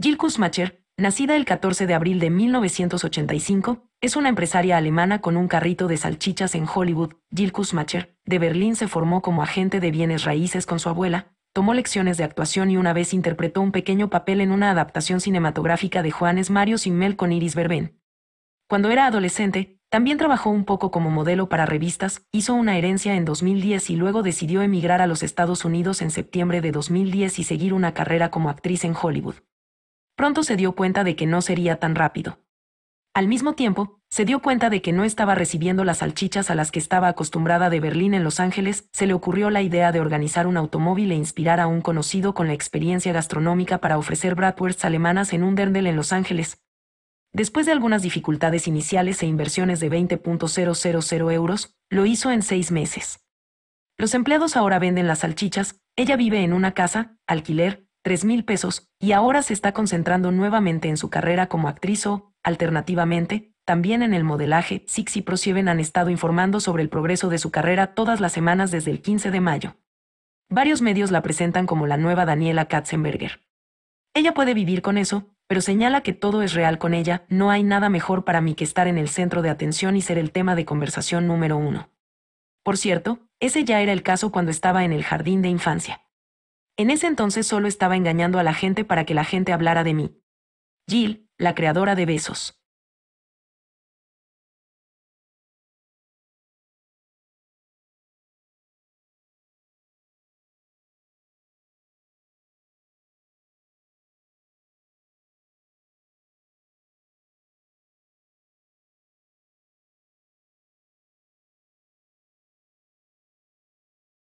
Jill Kusmacher, nacida el 14 de abril de 1985, es una empresaria alemana con un carrito de salchichas en Hollywood. Jill Kusmacher, de Berlín, se formó como agente de bienes raíces con su abuela, tomó lecciones de actuación y una vez interpretó un pequeño papel en una adaptación cinematográfica de Juanes Mario Simmel con Iris Verben. Cuando era adolescente, también trabajó un poco como modelo para revistas, hizo una herencia en 2010 y luego decidió emigrar a los Estados Unidos en septiembre de 2010 y seguir una carrera como actriz en Hollywood pronto se dio cuenta de que no sería tan rápido. Al mismo tiempo, se dio cuenta de que no estaba recibiendo las salchichas a las que estaba acostumbrada de Berlín en Los Ángeles, se le ocurrió la idea de organizar un automóvil e inspirar a un conocido con la experiencia gastronómica para ofrecer bratwursts alemanas en un derndl en Los Ángeles. Después de algunas dificultades iniciales e inversiones de 20.000 euros, lo hizo en seis meses. Los empleados ahora venden las salchichas, ella vive en una casa, alquiler, 3.000 pesos, y ahora se está concentrando nuevamente en su carrera como actriz o, alternativamente, también en el modelaje. Six y Prosieven han estado informando sobre el progreso de su carrera todas las semanas desde el 15 de mayo. Varios medios la presentan como la nueva Daniela Katzenberger. Ella puede vivir con eso, pero señala que todo es real con ella, no hay nada mejor para mí que estar en el centro de atención y ser el tema de conversación número uno. Por cierto, ese ya era el caso cuando estaba en el jardín de infancia. En ese entonces solo estaba engañando a la gente para que la gente hablara de mí. Jill, la creadora de besos.